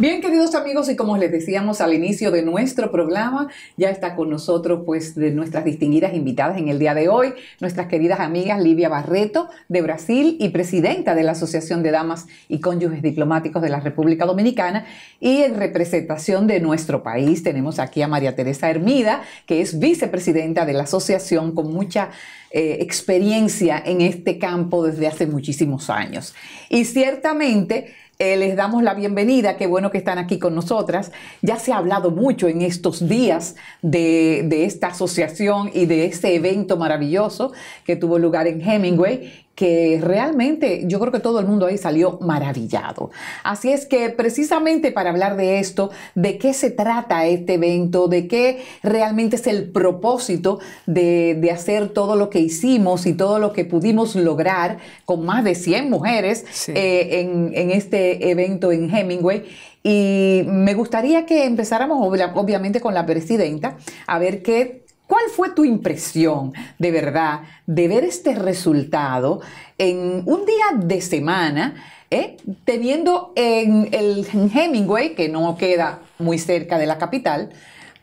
Bien, queridos amigos, y como les decíamos al inicio de nuestro programa, ya está con nosotros pues de nuestras distinguidas invitadas en el día de hoy, nuestras queridas amigas Livia Barreto de Brasil y presidenta de la Asociación de Damas y Cónyuges Diplomáticos de la República Dominicana, y en representación de nuestro país tenemos aquí a María Teresa Hermida, que es vicepresidenta de la asociación con mucha eh, experiencia en este campo desde hace muchísimos años. Y ciertamente eh, les damos la bienvenida, qué bueno que están aquí con nosotras. Ya se ha hablado mucho en estos días de, de esta asociación y de este evento maravilloso que tuvo lugar en Hemingway que realmente yo creo que todo el mundo ahí salió maravillado. Así es que precisamente para hablar de esto, de qué se trata este evento, de qué realmente es el propósito de, hacer todo lo que hicimos y todo lo que pudimos lograr con más de 100 mujeres eh, en, en este evento en Hemingway. Y me gustaría que empezáramos, obviamente, con la presidenta, a ver qué ¿Cuál fue tu impresión de verdad de ver este resultado en un día de semana, eh, teniendo en el Hemingway, que no queda muy cerca de la capital,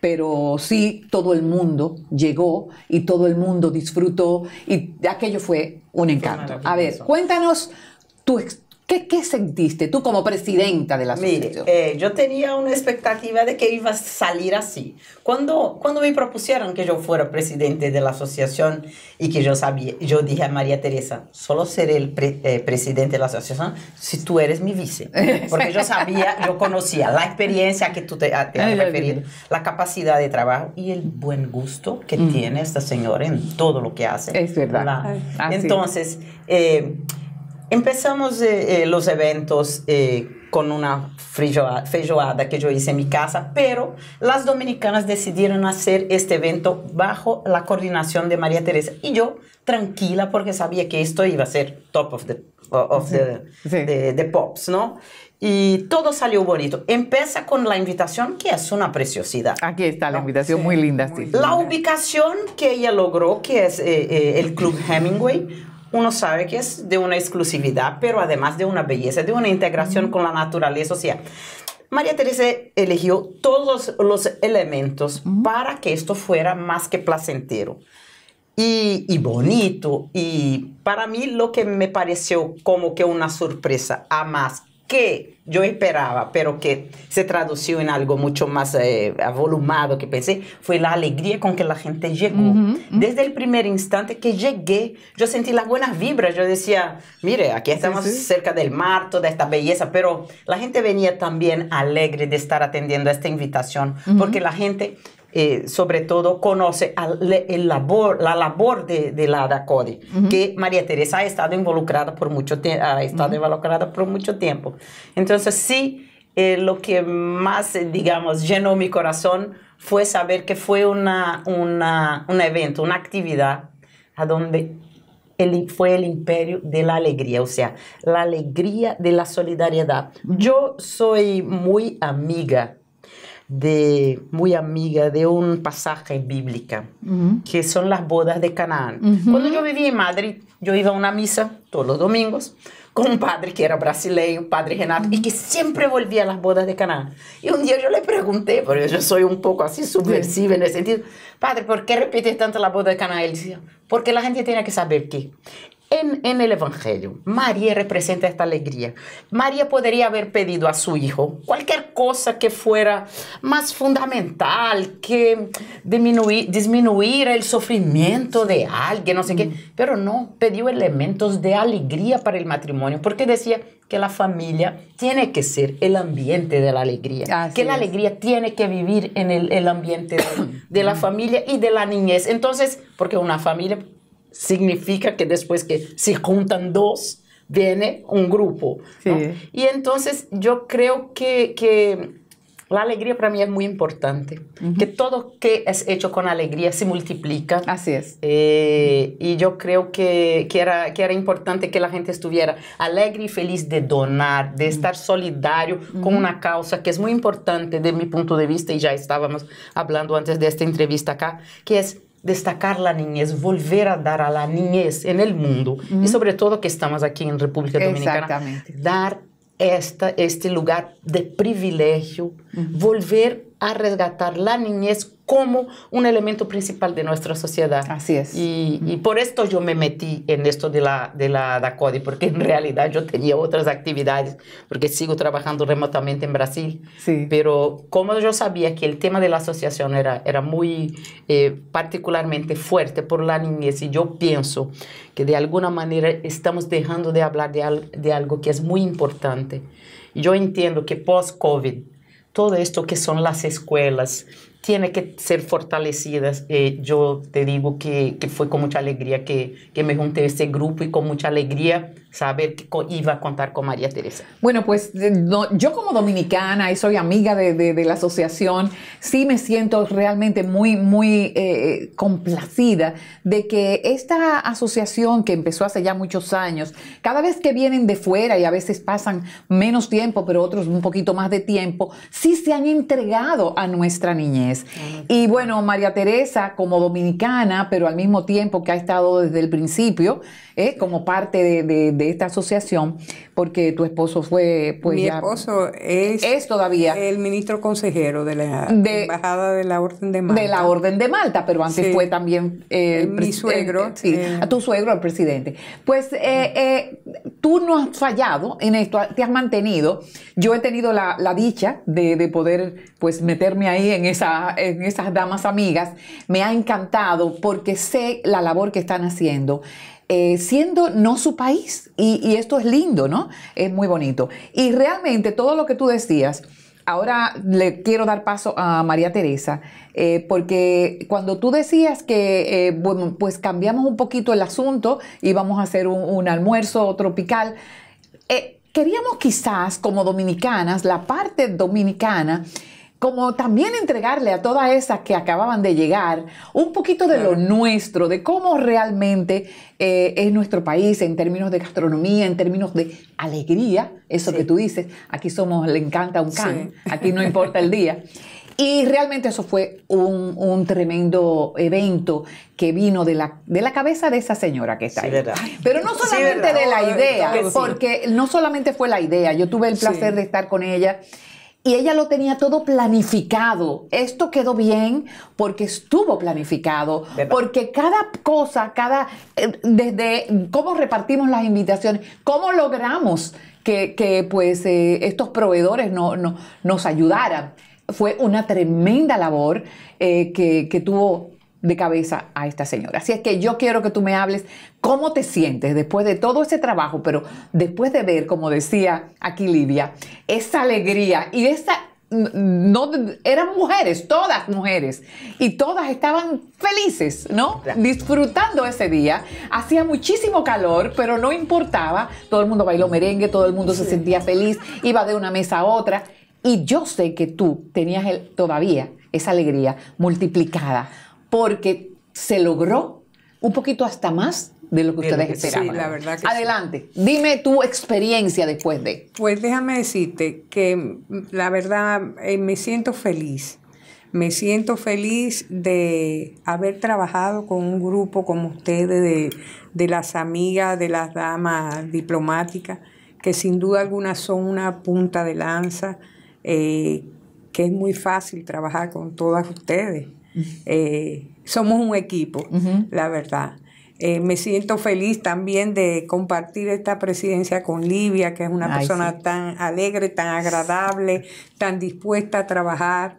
pero sí todo el mundo llegó y todo el mundo disfrutó y aquello fue un encanto. A ver, cuéntanos tu experiencia ¿Qué, ¿Qué, sentiste tú como presidenta de la asociación? Mire, eh, yo tenía una expectativa de que iba a salir así. Cuando, cuando me propusieron que yo fuera presidente de la asociación y que yo sabía, yo dije a María Teresa, solo seré el eh, presidente de la asociación si tú eres mi vice. Porque yo sabía, yo conocía la experiencia que tú te, has referido, la capacidad de trabajo y el buen gusto que mm. tiene esta señora en todo lo que hace. Es verdad. entonces, eh, Empezamos eh, eh, los eventos eh, con una feijoada que yo hice en mi casa, pero las dominicanas decidieron hacer este evento bajo la coordinación de María Teresa. Y yo, tranquila, porque sabía que esto iba a ser top of the, of the, pops, ¿no? Y todo salió bonito. Empieza con la invitación, que es una preciosidad. Aquí está la invitación, muy linda. la ubicación que ella logró, que es el Club Hemingway, uno sabe que es de una exclusividad, pero además de una belleza, de una integración con la naturaleza. O sea, María Teresa eligió todos los elementos para que esto fuera más que placentero. Y, bonito. Y para mí lo que me pareció como que una sorpresa, a más que yo esperaba, pero que se tradució en algo mucho más eh, que pensé, fue la alegría con que la gente llegó. Desde el primer instante que llegué, yo sentí las buenas vibras. Yo decía, mire, aquí estamos cerca del mar, toda esta belleza, pero la gente venía también alegre de estar atendiendo a esta invitación, porque la gente eh, sobre todo conoce la labor de, la DACODI, que María Teresa ha estado involucrada por mucho tiempo, ha estado por mucho tiempo. Entonces, sí, eh, lo que más, eh, digamos, llenó mi corazón fue saber que fue una, un evento, una actividad a donde fue el imperio de la alegría, o sea, la alegría de la solidaridad. Yo soy muy amiga de, muy amiga de un pasaje bíblica que son las bodas de Canaán. Cuando yo vivía en Madrid, yo iba a una misa todos los domingos con un padre que era brasileño, padre Renato, y que siempre volvía a las bodas de Canaán. Y un día yo le pregunté, porque yo soy un poco así subversiva en el sentido, padre, ¿por qué repites tanto la boda de Canaán? Él decía, porque la gente tiene que saber que en, el Evangelio. María representa esta alegría. María podría haber pedido a su hijo cualquier cosa que fuera más fundamental, que disminuir, disminuir el sufrimiento de alguien, no sé qué, mm. pero no, pidió elementos de alegría para el matrimonio, porque decía que la familia tiene que ser el ambiente de la alegría, que la alegría tiene que vivir en el, ambiente de, la mm. familia y de la niñez. Entonces, porque una familia significa que después que se juntan dos, viene un grupo. Y entonces yo creo que, la alegría para mí es muy importante, que todo que es hecho con alegría se multiplica. Así es. Eh, y yo creo que, era, que era importante que la gente estuviera alegre y feliz de donar, de estar solidario con una causa que es muy importante de mi punto de vista, y ya estábamos hablando antes de esta entrevista acá, que es destacar la niñez, volver a dar a la niñez en el mundo y sobre todo que estamos aquí en República Dominicana, dar esta, este lugar de privilegio, volver a volver a resgatar la niñez como un elemento principal de nuestra sociedad. Así es. Y, por esto yo me metí en esto de la, de la DACODI, porque en realidad yo tenía otras actividades, porque sigo trabajando remotamente en Brasil. Sí. Pero como yo sabía que el tema de la asociación era, era muy eh, particularmente fuerte por la niñez, y yo pienso que de alguna manera estamos dejando de hablar de, de algo que es muy importante. Yo entiendo que post-COVID, todo esto que son las escuelas tiene que ser fortalecidas. Eh, yo te digo que, fue con mucha alegría que, que me junté a este grupo y con mucha alegría saber que iba a contar con María Teresa? Bueno, pues yo como dominicana y soy amiga de, de, la asociación, sí me siento realmente muy, muy eh, eh, complacida de que esta asociación que empezó hace ya muchos años, cada vez que vienen de fuera y a veces pasan menos tiempo, pero otros un poquito más de tiempo, sí se han entregado a nuestra niñez. Ah, y bueno, María Teresa como dominicana, pero al mismo tiempo que ha estado desde el principio, eh, como parte de esta asociación, porque tu esposo fue, pues Mi esposo es, todavía el ministro consejero de la Embajada de la Orden de Malta. De la Orden de Malta, pero antes fue también eh, mi eh, suegro. Eh, sí, a tu suegro, el presidente. Pues tú no has fallado en esto, te has mantenido. Yo he tenido la, dicha de, poder pues meterme ahí en, esa, en esas damas amigas. Me ha encantado porque sé la labor que están haciendo. Eh, siendo no su país. Y, esto es lindo, ¿no? Es muy bonito. Y realmente todo lo que tú decías, ahora le quiero dar paso a María Teresa, eh, porque cuando tú decías que, eh, bueno, pues cambiamos un poquito el asunto y vamos a hacer un, almuerzo tropical, queríamos quizás como dominicanas, la parte dominicana, como también entregarle a todas esas que acababan de llegar un poquito de lo nuestro, de cómo realmente eh, es nuestro país en términos de gastronomía, en términos de alegría, eso que tú dices, aquí somos, le encanta un can, aquí no importa el día. Y realmente eso fue un, tremendo evento que vino de la, de la cabeza de esa señora que está ahí. Pero no solamente de la idea, porque no solamente fue la idea, yo tuve el placer de estar con ella y ella lo tenía todo planificado. Esto quedó bien porque estuvo planificado, porque cada cosa, cada eh, desde cómo repartimos las invitaciones, cómo logramos que, pues eh, estos proveedores no, no, nos ayudaran. Fue una tremenda labor eh, que tuvo de cabeza a esta señora. Así es que yo quiero que tú me hables cómo te sientes después de todo ese trabajo, pero después de ver, como decía aquí Livia, esa alegría y esa no eran mujeres, todas mujeres, y todas estaban felices, ¿no? Disfrutando ese día. Hacía muchísimo calor, pero no importaba. Todo el mundo bailó merengue, todo el mundo se sentía feliz, iba de una mesa a otra. Y yo sé que tú tenías el, todavía esa alegría multiplicada porque se logró un poquito hasta más de lo que ustedes esperaban. Sí, la verdad Adelante, dime tu experiencia después de. Pues déjame decirte que mm, la verdad eh, me siento feliz. Me siento feliz de haber trabajado con un grupo como ustedes, de, las amigas, de las damas diplomáticas, que sin duda alguna son una punta de lanza, eh, que es muy fácil trabajar con todas ustedes. Eh, somos un equipo, la verdad. Eh, me siento feliz también de compartir esta presidencia con Livia, que es una persona tan alegre, tan agradable, tan dispuesta a trabajar.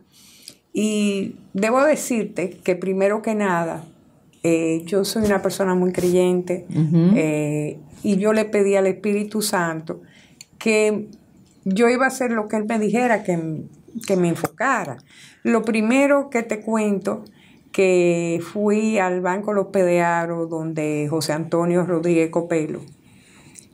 Y debo decirte que primero que nada, eh, yo soy una persona muy creyente y yo le pedí al Espíritu Santo que yo iba a hacer lo que Él me dijera que, que me enfocara. Lo primero que te cuento que fui al Banco Los Pedearos donde José Antonio Rodríguez Copelo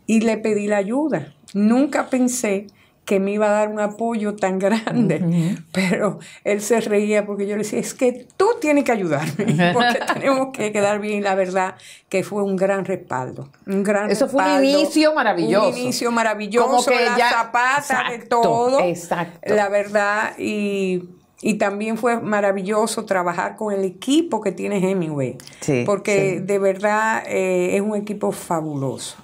y le pedí la ayuda. Nunca pensé que me iba a dar un apoyo tan grande. Pero él se reía porque yo le decía, es que tú tienes que ayudarme, porque tenemos que quedar bien. la verdad que fue un gran respaldo. Un gran Eso fue un inicio maravilloso. Un inicio maravilloso, Como que la ya... zapata de todo. Exacto. La verdad, y y también fue maravilloso trabajar con el equipo que tiene Hemingway, porque de verdad eh, es un equipo fabuloso.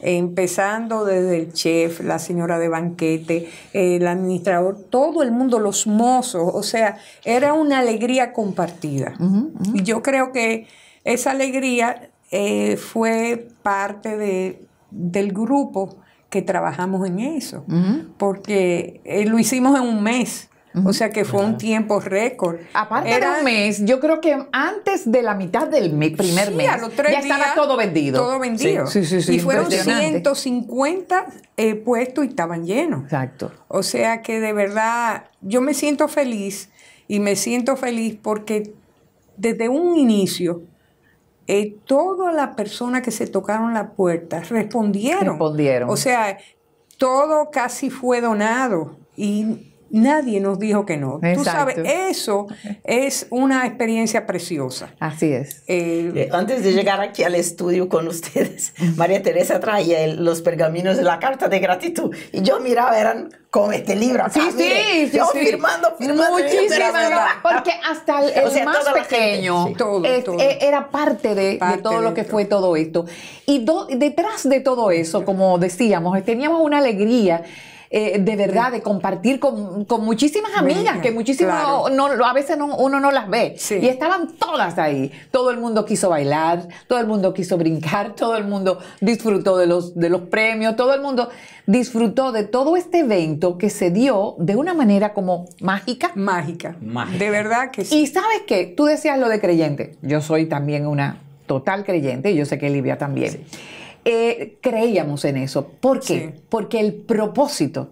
Empezando desde el chef, la señora de banquete, eh, el administrador, todo el mundo, los mozos, o sea, era una alegría compartida. Y yo creo que esa alegría eh, fue parte de, del grupo que trabajamos en eso, porque lo hicimos en un mes. O sea que fue un tiempo récord. Aparte era, de un mes, yo creo que antes de la mitad del mes, primer mes, ya estaba todo vendido. Todo vendido. Sí, sí, y fueron 150 eh, puestos y estaban llenos. Exacto. O sea que de verdad yo me siento feliz y me siento feliz porque desde un inicio eh, todas las personas que se tocaron la puerta respondieron. Respondieron. O sea, todo casi fue donado y nadie nos dijo que no. Tú sabes, eso es una experiencia preciosa. Así es. Eh, eh, antes de llegar aquí al estudio con ustedes, María Teresa traía los pergaminos de la carta de gratitud y yo miraba, eran con este libro. Acá, sí, sí, yo firmando, firmando. Muchísimas gracias. Porque hasta el, más pequeño eh, era parte de, todo lo que fue todo esto. Y detrás de todo eso, como decíamos, teníamos una alegría eh, de verdad, de compartir con, muchísimas amigas, que muchísimas no, a veces uno no las ve. Y estaban todas ahí. Todo el mundo quiso bailar, todo el mundo quiso brincar, todo el mundo disfrutó de los, de los premios, todo el mundo disfrutó de todo este evento que se dio de una manera como mágica. Mágica. mágica. De verdad que sí. Y sabes qué, tú decías lo de creyente. Yo soy también una total creyente y yo sé que Livia también. Eh, creíamos en eso. ¿Por qué? Porque el propósito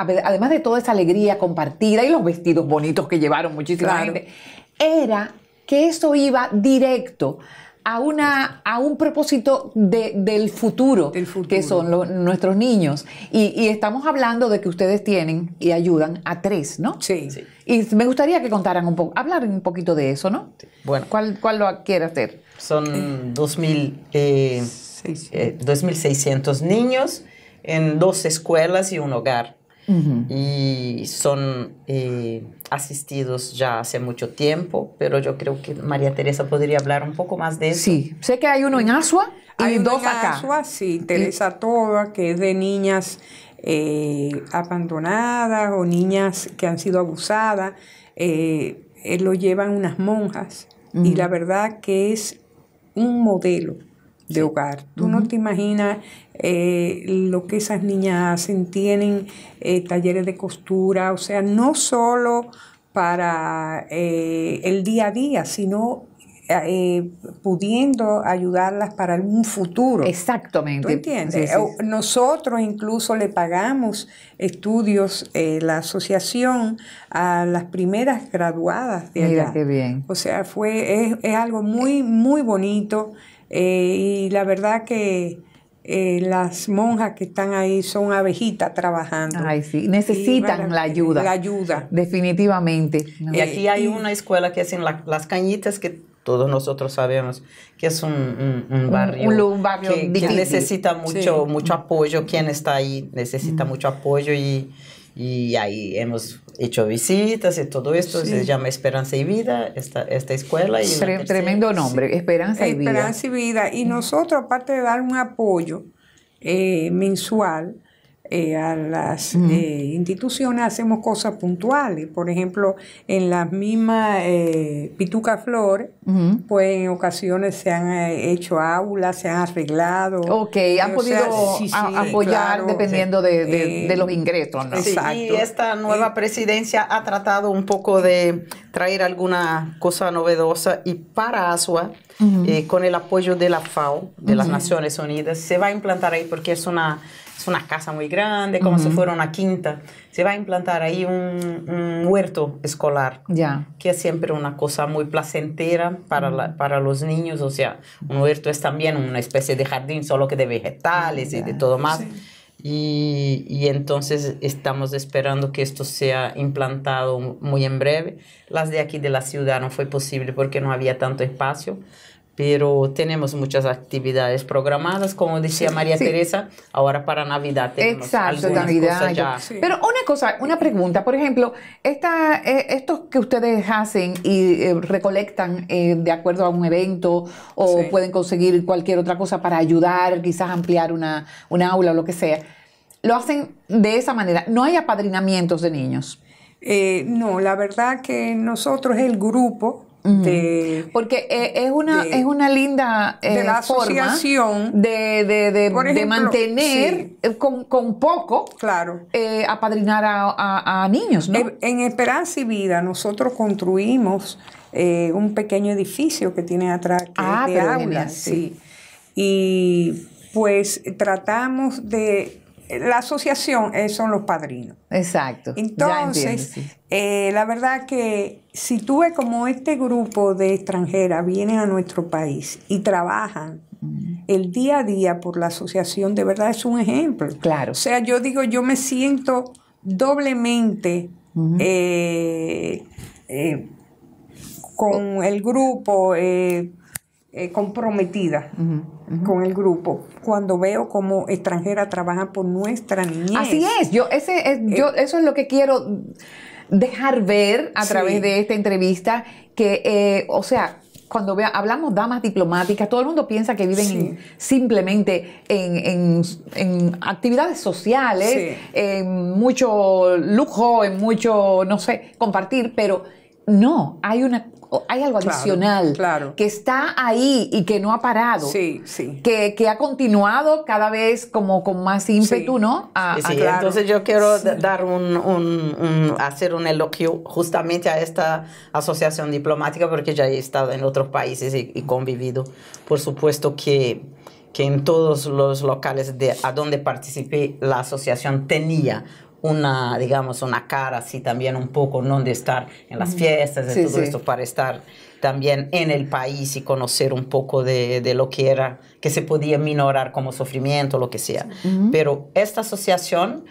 además de toda esa alegría compartida y los vestidos bonitos que llevaron muchísima gente, era que eso iba directo a, una, a un propósito del futuro, que son nuestros niños. Y, estamos hablando de que ustedes tienen y ayudan a tres, ¿no? Sí. sí. Y me gustaría que contaran un poco, hablar un poquito de eso, ¿no? Bueno. ¿Cuál, cuál lo quiere hacer? Son dos mil... Eh, 2.600 eh, niños en dos escuelas y un hogar. Y son eh, asistidos ya hace mucho tiempo, pero yo creo que María Teresa podría hablar un poco más de eso. Sí, sé que hay uno en Asua y hay dos acá. sí, Teresa Toda, que es de niñas eh, abandonadas o niñas que han sido abusadas. lo llevan unas monjas y la verdad que es un modelo de hogar. Tú no te imaginas eh, lo que esas niñas hacen, tienen eh, talleres de costura, o sea, no solo para eh, el día a día, sino pudiendo ayudarlas para algún futuro. Exactamente. ¿Tú entiendes? Nosotros incluso le pagamos estudios, la asociación, a las primeras graduadas de Mira Qué bien. O sea, fue, es algo muy, muy bonito eh, y la verdad que eh, las monjas que están ahí son abejitas trabajando. Ay, sí, necesitan la ayuda. La ayuda. Definitivamente. Y aquí hay una escuela que hacen las cañitas que todos nosotros sabemos que es un, barrio, un, barrio que, necesita mucho, mucho apoyo, quien está ahí necesita mm. mucho apoyo y, y ahí hemos hecho visitas y todo esto. Se llama Esperanza y Vida, esta, esta escuela. Y tremendo nombre, Esperanza y Vida. Esperanza y Vida. Y nosotros, aparte de dar un apoyo eh, mensual, eh, a las eh, instituciones hacemos cosas puntuales. Por ejemplo, en la misma Pituca Flor pues en ocasiones se han eh, hecho aulas, se han arreglado. Ok, eh, han podido apoyar dependiendo de, de, los ingresos. y esta nueva presidencia ha tratado un poco de traer alguna cosa novedosa y para ASUA, eh, con el apoyo de la FAO, de las Naciones Unidas, se va a implantar ahí porque es una es una casa muy grande, como si fuera una quinta. Se va a implantar ahí un, huerto escolar, ya que es siempre una cosa muy placentera para, los niños, o sea, un huerto es también una especie de jardín, solo que de vegetales y de todo más. Y, y, entonces estamos esperando que esto sea implantado muy en breve. Las de aquí de la ciudad no fue posible porque no había tanto espacio, pero tenemos muchas actividades programadas, como decía María Teresa, ahora para Navidad tenemos Exacto, Navidad, ya. Pero una cosa, una pregunta, por ejemplo, esta, eh, estos que ustedes hacen y eh, recolectan eh, de acuerdo a un evento o pueden conseguir cualquier otra cosa para ayudar, quizás ampliar una, una aula o lo que sea, lo hacen de esa manera. No hay apadrinamientos de niños. no, la verdad que nosotros, el grupo, porque eh, es una, es una linda eh, asociación, de, de mantener con, poco eh, apadrinar a, niños. ¿no? En Esperanza y Vida nosotros construimos un pequeño edificio que tiene atrás que ah, de aulas. Sí. Y pues tratamos de la asociación eh, son los padrinos. Exacto. Entonces, eh, la verdad que si tú ves como este grupo de extranjeras vienen a nuestro país y trabajan mm. el día a día por la asociación, de verdad es un ejemplo. Claro. O sea, yo digo, yo me siento doblemente eh, con el grupo, eh, comprometida con el grupo cuando veo como extranjera trabaja por nuestra niñez. Así es, yo, ese es, yo eh, eso es lo que quiero dejar ver a través de esta entrevista, que, eh, o sea, cuando vea, hablamos damas diplomáticas, todo el mundo piensa que viven simplemente en, en, actividades sociales, en mucho lujo, en mucho, no sé, compartir, pero no, hay una hay algo adicional claro, que está ahí y que no ha parado. Sí, sí. Que, ha continuado cada vez como con más ímpetu, ¿no? sí, Entonces yo quiero dar un, hacer un elogio justamente a esta asociación diplomática porque ya he estado en otros países y, convivido. Por supuesto que que en todos los locales de a donde participé la asociación tenía una, digamos, una cara así también un poco, ¿no? De estar en las fiestas, de todo esto, para estar también en el país y conocer un poco de, lo que era, que se podía minorar como sufrimiento, lo que sea. Pero esta asociación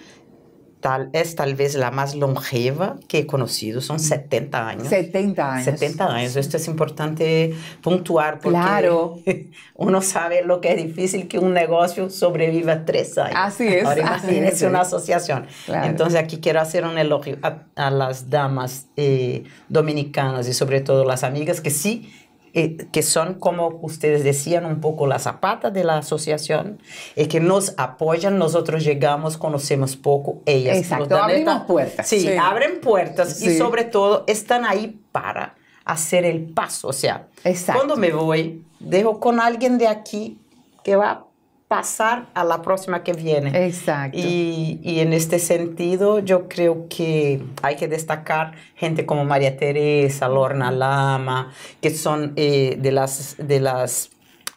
es tal vez la más longeva que he conocido, son 70 años. 70 años. 70 años, esto es importante puntuar porque claro. uno sabe lo que es difícil que un negocio sobreviva tres años. Así es. Ahora imagínense es. una asociación. Entonces aquí quiero hacer un elogio a, las damas eh, dominicanas y sobre todo las amigas que sí eh, que son, como ustedes decían, un poco las zapatas de la asociación, y eh, que nos apoyan, nosotros llegamos, conocemos poco, ellas Exacto, puertas. Sí, abren puertas y sobre todo están ahí para hacer el paso, o sea, cuando me voy, dejo con alguien de aquí que va pasar a la próxima que viene. Exacto. Y, en este sentido, yo creo que hay que destacar gente como María Teresa, Lorna Lama, que son eh, de las de las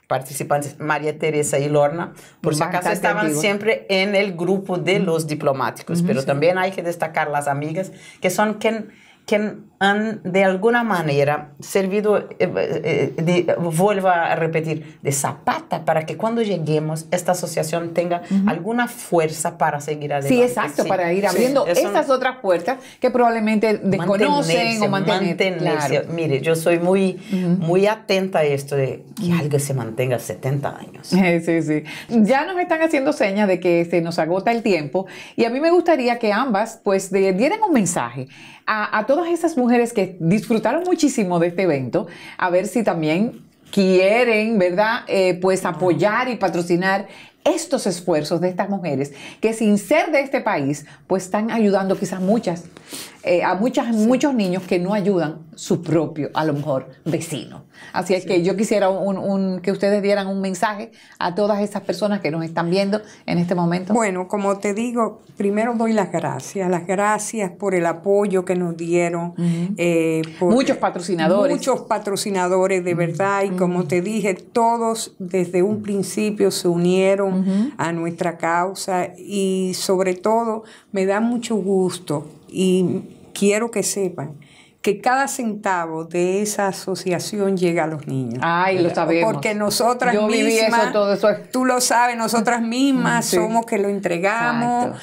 participantes, María Teresa y Lorna, por su acaso estaban siempre en el grupo de los diplomáticos, pero también hay que destacar las amigas, que son quien que han de alguna manera servido, eh, eh, eh, vuelvo a repetir, de zapata para que cuando lleguemos esta asociación tenga alguna fuerza para seguir adelante. Sí, exacto, para ir abriendo estas esas otras puertas que probablemente desconocen o mantengan Mire, yo soy muy, muy atenta a esto de que algo se mantenga 70 años. Sí, sí. Ya nos están haciendo señas de que se nos agota el tiempo y a mí me gustaría que ambas pues dieran un mensaje a todos esas mujeres que disfrutaron muchísimo de este evento, a ver si también quieren, ¿verdad? Eh, pues apoyar y patrocinar estos esfuerzos de estas mujeres que sin ser de este país, pues están ayudando quizás muchas, eh, a muchas, muchos niños que no ayudan su propio, a lo mejor, vecino. Así es que yo quisiera que ustedes dieran un mensaje a todas esas personas que nos están viendo en este momento. Bueno, como te digo, primero doy las gracias, las gracias por el apoyo que nos dieron. Eh, muchos patrocinadores. Muchos patrocinadores, de verdad, y como te dije, todos desde un principio se unieron a nuestra causa y sobre todo me da mucho gusto y quiero que sepan que cada centavo de esa asociación llega a los niños. Ay, lo sabemos. Porque nosotras Yo mismas, tú lo sabes, nosotras mismas mm, somos que lo entregamos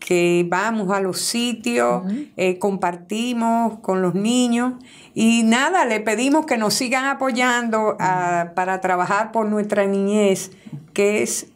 que vamos a los sitios, eh, compartimos con los niños y nada, le pedimos que nos sigan apoyando ah, para trabajar por nuestra niñez, que es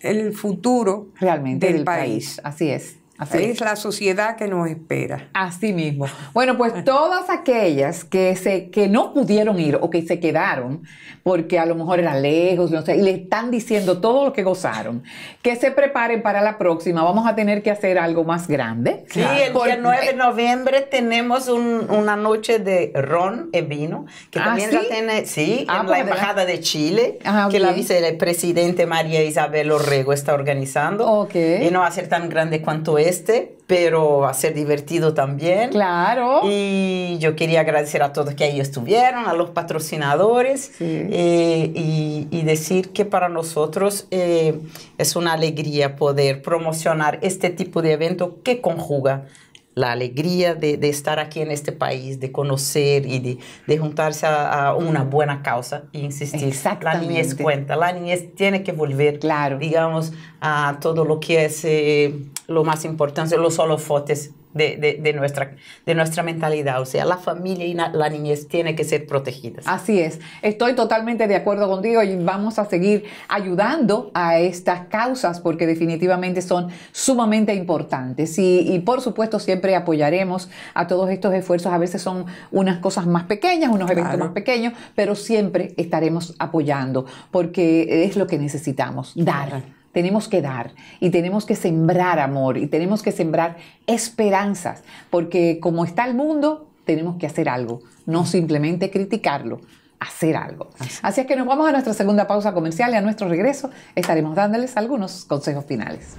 el futuro realmente del, país. Así es es. la sociedad que nos espera. Así mismo. Bueno, pues todas aquellas que se que no pudieron ir o que se quedaron porque a lo mejor era lejos, no sé, y le están diciendo todo lo que gozaron, que se preparen para la próxima. Vamos a tener que hacer algo más grande. Sí, el día 9 de noviembre tenemos una noche de ron y vino que ¿Ah, también ¿sí? la tiene, sí, en ah, la pues, embajada de Chile, ah, que la vicepresidente María Isabel Orrego está organizando. Okay. Y no va a ser tan grande cuanto es este, pero va a ser divertido también. Claro. Y yo quería agradecer a todos que ahí estuvieron, a los patrocinadores, eh, y, decir que para nosotros eh, es una alegría poder promocionar este tipo de evento que conjuga la alegría de, estar aquí en este país, de conocer y de, juntarse a, una buena causa y insistir. La niñez cuenta, la niñez tiene que volver, claro. digamos, a todo lo que es eh, lo más importante, los holofotes de, de, de, nuestra, de nuestra mentalidad. O sea, la familia y la niñez tiene que ser protegidas. Así es. Estoy totalmente de acuerdo contigo y vamos a seguir ayudando a estas causas porque definitivamente son sumamente importantes. Y, por supuesto siempre apoyaremos a todos estos esfuerzos. A veces son unas cosas más pequeñas, unos eventos más pequeños, pero siempre estaremos apoyando porque es lo que necesitamos, dar tenemos que dar y tenemos que sembrar amor y tenemos que sembrar esperanzas, porque como está el mundo, tenemos que hacer algo, no simplemente criticarlo, hacer algo. Así es que nos vamos a nuestra segunda pausa comercial y a nuestro regreso estaremos dándoles algunos consejos finales.